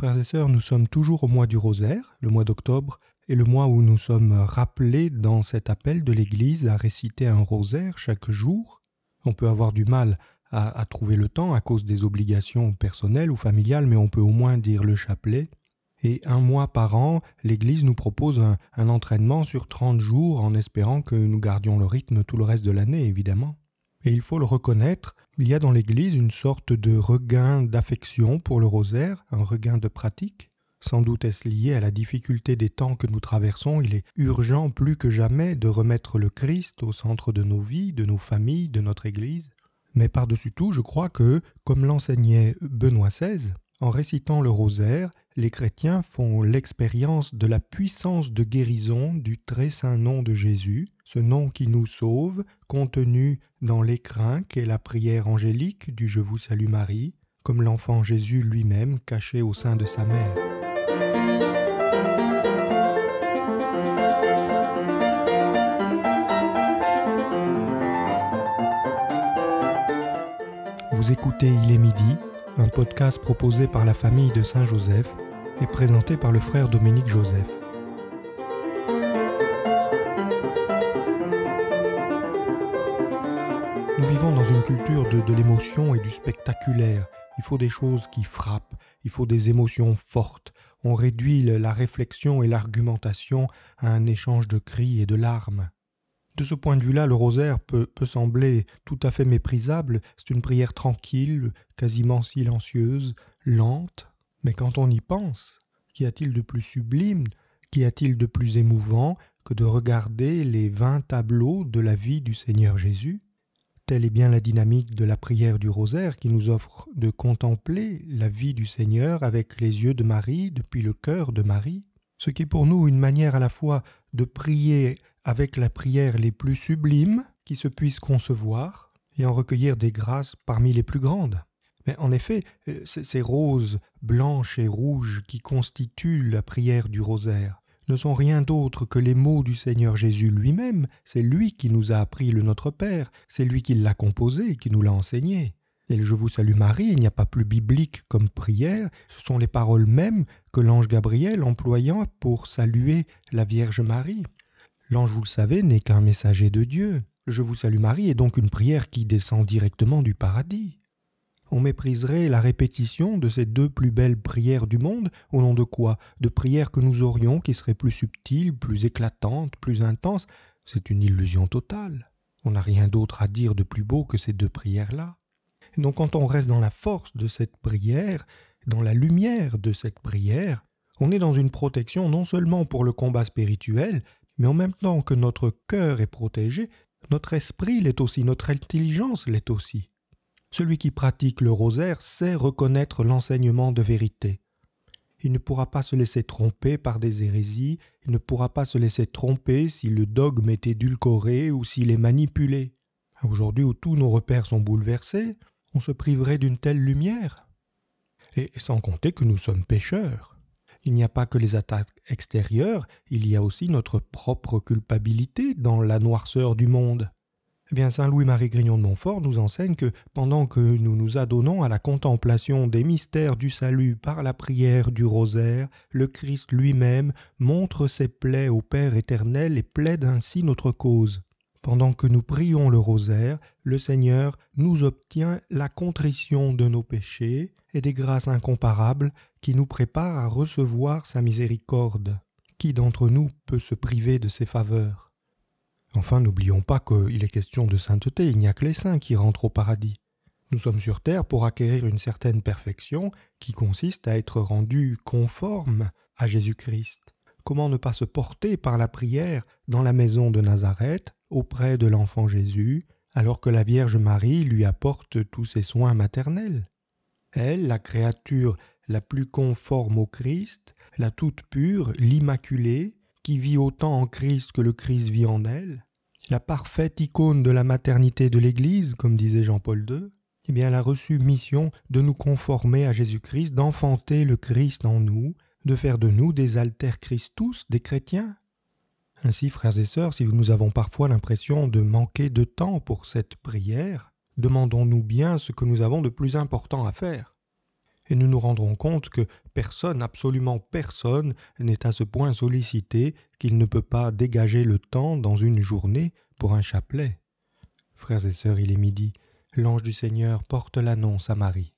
frères et sœurs, nous sommes toujours au mois du rosaire, le mois d'octobre, et le mois où nous sommes rappelés dans cet appel de l'Église à réciter un rosaire chaque jour. On peut avoir du mal à, trouver le temps à cause des obligations personnelles ou familiales, mais on peut au moins dire le chapelet. Et un mois par an, l'Église nous propose un, un entraînement sur 30 jours en espérant que nous gardions le rythme tout le reste de l'année, évidemment. Et il faut le reconnaître, il y a dans l'Église une sorte de regain d'affection pour le rosaire, un regain de pratique. Sans doute est-ce lié à la difficulté des temps que nous traversons, il est urgent plus que jamais de remettre le Christ au centre de nos vies, de nos familles, de notre Église. Mais par-dessus tout, je crois que, comme l'enseignait Benoît XVI, en récitant le rosaire, les chrétiens font l'expérience de la puissance de guérison du très saint nom de Jésus, ce nom qui nous sauve, contenu dans l'écrin qu'est la prière angélique du Je vous salue Marie, comme l'enfant Jésus lui-même caché au sein de sa mère. Vous écoutez Il est midi un podcast proposé par la famille de Saint-Joseph et présenté par le frère Dominique Joseph. Nous vivons dans une culture de, de l'émotion et du spectaculaire. Il faut des choses qui frappent, il faut des émotions fortes. On réduit la réflexion et l'argumentation à un échange de cris et de larmes. De ce point de vue-là, le rosaire peut, sembler tout à fait méprisable. C'est une prière tranquille, quasiment silencieuse, lente. Mais quand on y pense, qu'y a-t-il de plus sublime, qu'y a-t-il de plus émouvant que de regarder les vingt tableaux de la vie du Seigneur Jésus Telle est bien la dynamique de la prière du rosaire qui nous offre de contempler la vie du Seigneur avec les yeux de Marie, depuis le cœur de Marie, ce qui est pour nous une manière à la fois de prier avec la prière les plus sublimes qui se puissent concevoir, et en recueillir des grâces parmi les plus grandes. Mais en effet, euh, ces roses blanches et rouges qui constituent la prière du rosaire ne sont rien d'autre que les mots du Seigneur Jésus lui-même, c'est lui qui nous a appris le Notre Père, c'est lui qui l'a composé, qui nous l'a enseigné. Et Je vous salue Marie, il n'y a pas plus biblique comme prière, ce sont les paroles mêmes que l'ange Gabriel employant pour saluer la Vierge Marie. L'ange, vous le savez, n'est qu'un messager de Dieu. Je vous salue Marie est donc une prière qui descend directement du paradis. On mépriserait la répétition de ces deux plus belles prières du monde, au nom de quoi De prières que nous aurions qui seraient plus subtiles, plus éclatantes, plus intenses. C'est une illusion totale. On n'a rien d'autre à dire de plus beau que ces deux prières-là. Donc quand on reste dans la force de cette prière, dans la lumière de cette prière, on est dans une protection non seulement pour le combat spirituel, mais en même temps que notre cœur est protégé, notre esprit l'est aussi, notre intelligence l'est aussi. Celui qui pratique le rosaire sait reconnaître l'enseignement de vérité. Il ne pourra pas se laisser tromper par des hérésies, il ne pourra pas se laisser tromper si le dogme est édulcoré ou s'il est manipulé. Aujourd'hui où tous nos repères sont bouleversés, on se priverait d'une telle lumière. Et sans compter que nous sommes pécheurs. Il n'y a pas que les attaques extérieures, il y a aussi notre propre culpabilité dans la noirceur du monde. Eh bien, Saint Louis-Marie Grignon de Montfort nous enseigne que pendant que nous nous adonnons à la contemplation des mystères du salut par la prière du rosaire, le Christ lui-même montre ses plaies au Père éternel et plaide ainsi notre cause. Pendant que nous prions le rosaire, le Seigneur nous obtient la contrition de nos péchés et des grâces incomparables qui nous préparent à recevoir sa miséricorde. Qui d'entre nous peut se priver de ses faveurs Enfin, n'oublions pas qu'il est question de sainteté, il n'y a que les saints qui rentrent au paradis. Nous sommes sur Terre pour acquérir une certaine perfection qui consiste à être rendu conforme à Jésus-Christ. Comment ne pas se porter par la prière dans la maison de Nazareth auprès de l'enfant Jésus, alors que la Vierge Marie lui apporte tous ses soins maternels. Elle, la créature la plus conforme au Christ, la toute pure, l'immaculée, qui vit autant en Christ que le Christ vit en elle, la parfaite icône de la maternité de l'Église, comme disait Jean-Paul II, eh bien elle a reçu mission de nous conformer à Jésus-Christ, d'enfanter le Christ en nous, de faire de nous des alter Christus, des chrétiens. Ainsi, frères et sœurs, si nous avons parfois l'impression de manquer de temps pour cette prière, demandons-nous bien ce que nous avons de plus important à faire. Et nous nous rendrons compte que personne, absolument personne, n'est à ce point sollicité qu'il ne peut pas dégager le temps dans une journée pour un chapelet. Frères et sœurs, il est midi. L'ange du Seigneur porte l'annonce à Marie.